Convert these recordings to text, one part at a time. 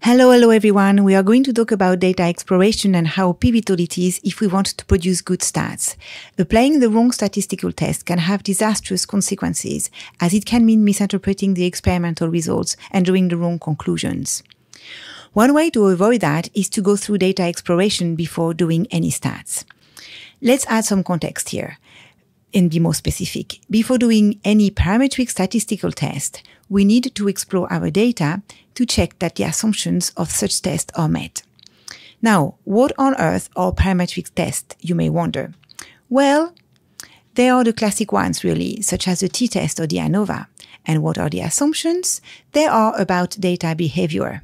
Hello, hello everyone. We are going to talk about data exploration and how pivotal it is if we want to produce good stats. Applying the wrong statistical test can have disastrous consequences, as it can mean misinterpreting the experimental results and drawing the wrong conclusions. One way to avoid that is to go through data exploration before doing any stats. Let's add some context here and be more specific. Before doing any parametric statistical test, we need to explore our data to check that the assumptions of such tests are met. Now, what on earth are parametric tests, you may wonder? Well, they are the classic ones really, such as the t-test or the ANOVA. And what are the assumptions? They are about data behavior.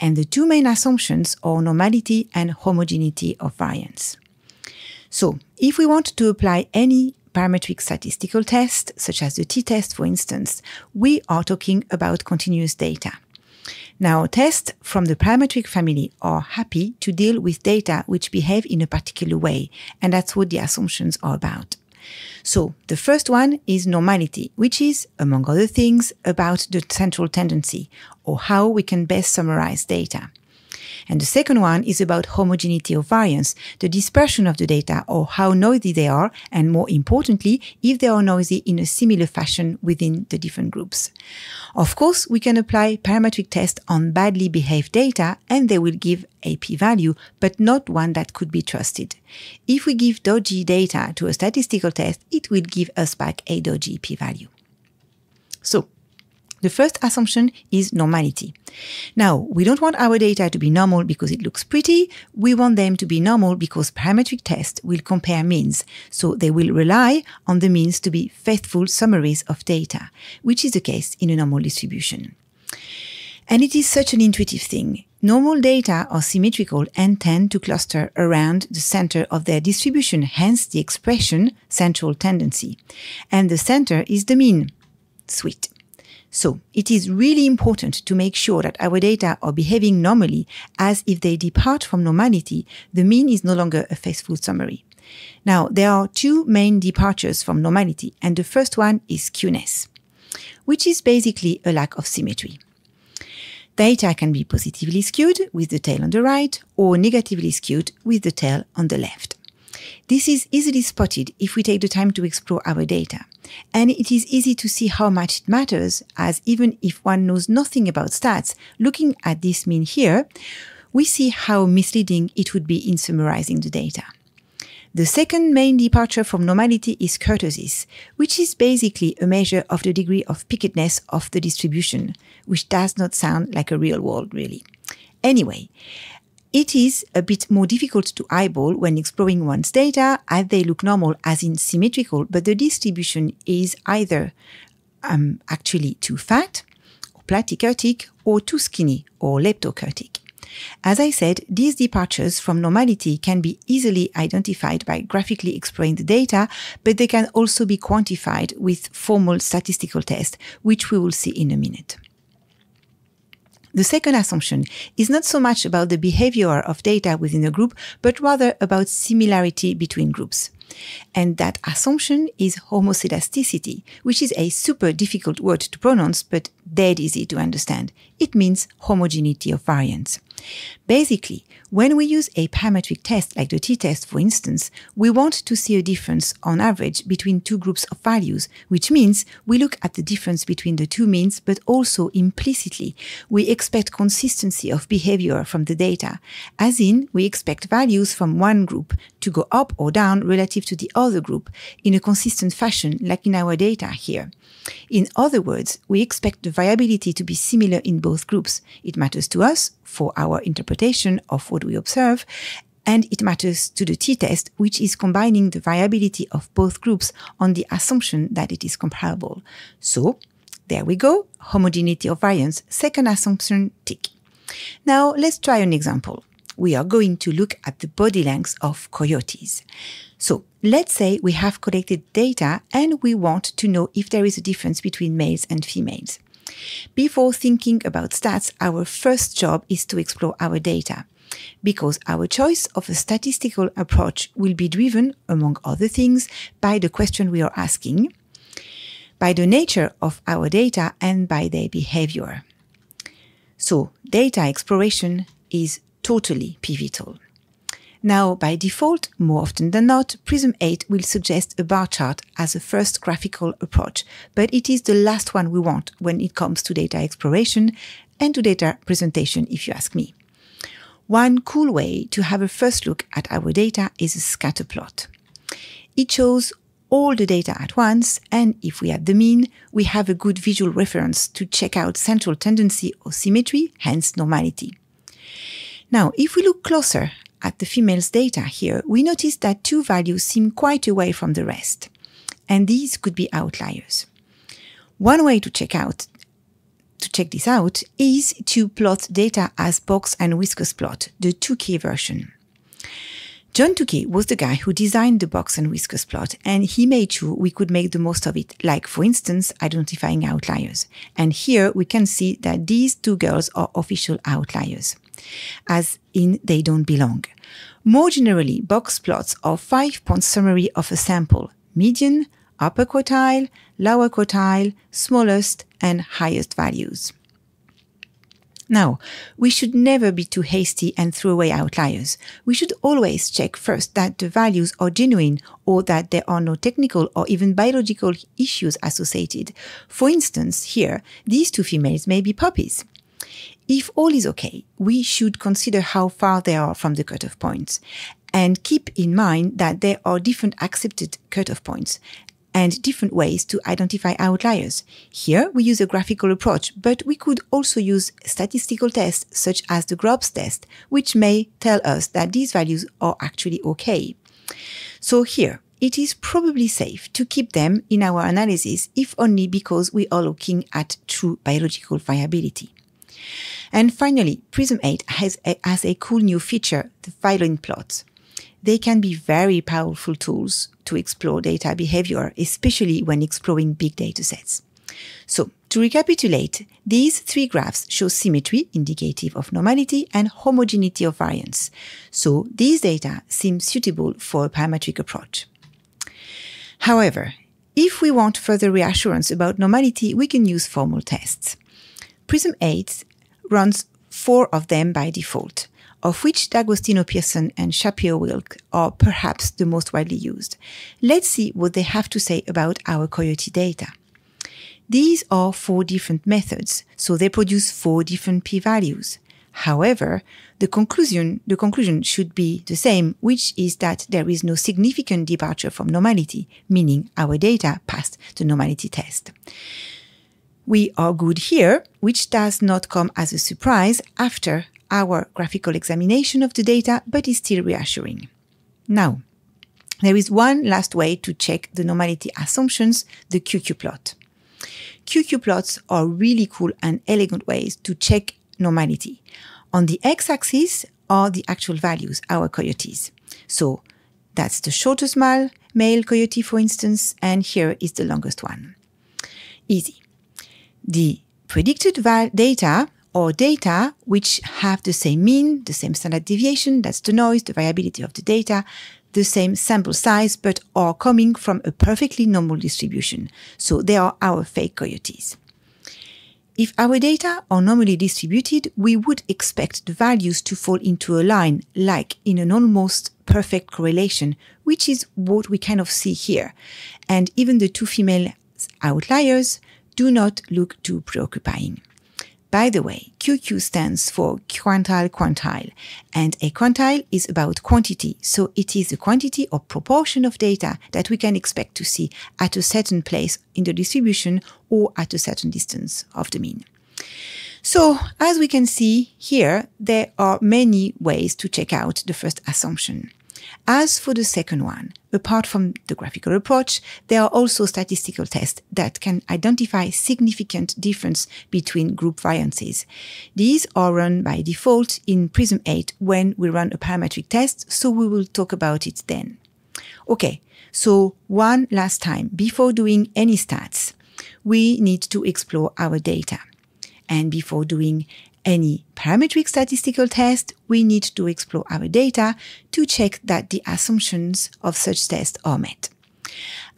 And the two main assumptions are normality and homogeneity of variance. So if we want to apply any parametric statistical test, such as the t-test, for instance, we are talking about continuous data. Now, tests from the parametric family are happy to deal with data which behave in a particular way, and that's what the assumptions are about. So, the first one is normality, which is, among other things, about the central tendency, or how we can best summarize data. And the second one is about homogeneity of variance, the dispersion of the data or how noisy they are, and more importantly, if they are noisy in a similar fashion within the different groups. Of course, we can apply parametric tests on badly behaved data and they will give a p-value, but not one that could be trusted. If we give dodgy data to a statistical test, it will give us back a dodgy p-value. So the first assumption is normality. Now, we don't want our data to be normal because it looks pretty. We want them to be normal because parametric tests will compare means. So they will rely on the means to be faithful summaries of data, which is the case in a normal distribution. And it is such an intuitive thing. Normal data are symmetrical and tend to cluster around the center of their distribution, hence the expression central tendency. And the center is the mean. Sweet. So it is really important to make sure that our data are behaving normally as if they depart from normality, the mean is no longer a faithful summary. Now, there are two main departures from normality, and the first one is skewness, which is basically a lack of symmetry. Data can be positively skewed with the tail on the right or negatively skewed with the tail on the left. This is easily spotted if we take the time to explore our data. And it is easy to see how much it matters, as even if one knows nothing about stats, looking at this mean here, we see how misleading it would be in summarizing the data. The second main departure from normality is kurtosis, which is basically a measure of the degree of pickedness of the distribution, which does not sound like a real world, really. Anyway, it is a bit more difficult to eyeball when exploring one's data as they look normal as in symmetrical, but the distribution is either um, actually too fat or platykurtic or too skinny or leptokurtic. As I said, these departures from normality can be easily identified by graphically exploring the data, but they can also be quantified with formal statistical tests, which we will see in a minute. The second assumption is not so much about the behavior of data within a group, but rather about similarity between groups. And that assumption is homoscedasticity, which is a super difficult word to pronounce, but dead easy to understand. It means homogeneity of variance. Basically, when we use a parametric test like the t-test, for instance, we want to see a difference on average between two groups of values, which means we look at the difference between the two means, but also implicitly, we expect consistency of behavior from the data, as in we expect values from one group to go up or down relative to the other group in a consistent fashion, like in our data here. In other words, we expect the variability to be similar in both groups. It matters to us for our interpretation interpretation of what we observe. And it matters to the t-test, which is combining the variability of both groups on the assumption that it is comparable. So there we go. Homogeneity of variance, second assumption tick. Now let's try an example. We are going to look at the body lengths of coyotes. So let's say we have collected data and we want to know if there is a difference between males and females. Before thinking about stats, our first job is to explore our data because our choice of a statistical approach will be driven, among other things, by the question we are asking, by the nature of our data, and by their behavior. So, data exploration is totally pivotal. Now, by default, more often than not, Prism 8 will suggest a bar chart as a first graphical approach, but it is the last one we want when it comes to data exploration and to data presentation, if you ask me. One cool way to have a first look at our data is a scatter plot. It shows all the data at once, and if we add the mean, we have a good visual reference to check out central tendency or symmetry, hence normality. Now, if we look closer at the female's data here, we notice that two values seem quite away from the rest, and these could be outliers. One way to check out to check this out is to plot data as box and whiskers plot, the 2 version. John Tukey was the guy who designed the box and whiskers plot, and he made sure we could make the most of it, like, for instance, identifying outliers. And here we can see that these two girls are official outliers as in they don't belong. More generally, box plots are five-point summary of a sample, median, upper quartile, lower quartile, smallest, and highest values. Now, we should never be too hasty and throw away outliers. We should always check first that the values are genuine or that there are no technical or even biological issues associated. For instance, here, these two females may be puppies. If all is okay, we should consider how far they are from the cutoff points and keep in mind that there are different accepted cutoff points and different ways to identify outliers. Here we use a graphical approach, but we could also use statistical tests such as the Grobs test, which may tell us that these values are actually okay. So here, it is probably safe to keep them in our analysis if only because we are looking at true biological viability. And finally, Prism 8 has a, has a cool new feature, the violin plots. They can be very powerful tools to explore data behavior, especially when exploring big data sets. So, to recapitulate, these three graphs show symmetry, indicative of normality, and homogeneity of variance. So, these data seem suitable for a parametric approach. However, if we want further reassurance about normality, we can use formal tests. PRISM 8 runs four of them by default, of which D'Agostino Pearson and Shapiro-Wilk are perhaps the most widely used. Let's see what they have to say about our Coyote data. These are four different methods, so they produce four different p-values. However, the conclusion, the conclusion should be the same, which is that there is no significant departure from normality, meaning our data passed the normality test. We are good here, which does not come as a surprise after our graphical examination of the data, but is still reassuring. Now, there is one last way to check the normality assumptions, the QQ plot. QQ plots are really cool and elegant ways to check normality. On the x-axis are the actual values, our coyotes. So that's the shortest mile, male coyote, for instance, and here is the longest one. Easy the predicted data or data which have the same mean, the same standard deviation, that's the noise, the variability of the data, the same sample size, but are coming from a perfectly normal distribution. So they are our fake coyotes. If our data are normally distributed, we would expect the values to fall into a line, like in an almost perfect correlation, which is what we kind of see here. And even the two female outliers do not look too preoccupying. By the way, QQ stands for quantile quantile, and a quantile is about quantity, so it is the quantity or proportion of data that we can expect to see at a certain place in the distribution or at a certain distance of the mean. So, as we can see here, there are many ways to check out the first assumption. As for the second one, apart from the graphical approach, there are also statistical tests that can identify significant difference between group variances. These are run by default in PRISM 8 when we run a parametric test, so we will talk about it then. Okay, so one last time, before doing any stats, we need to explore our data. And before doing any parametric statistical test, we need to explore our data to check that the assumptions of such tests are met.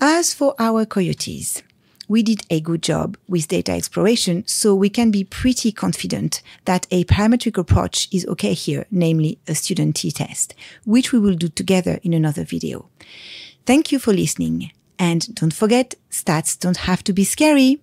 As for our coyotes, we did a good job with data exploration, so we can be pretty confident that a parametric approach is okay here, namely a student t-test, which we will do together in another video. Thank you for listening, and don't forget, stats don't have to be scary.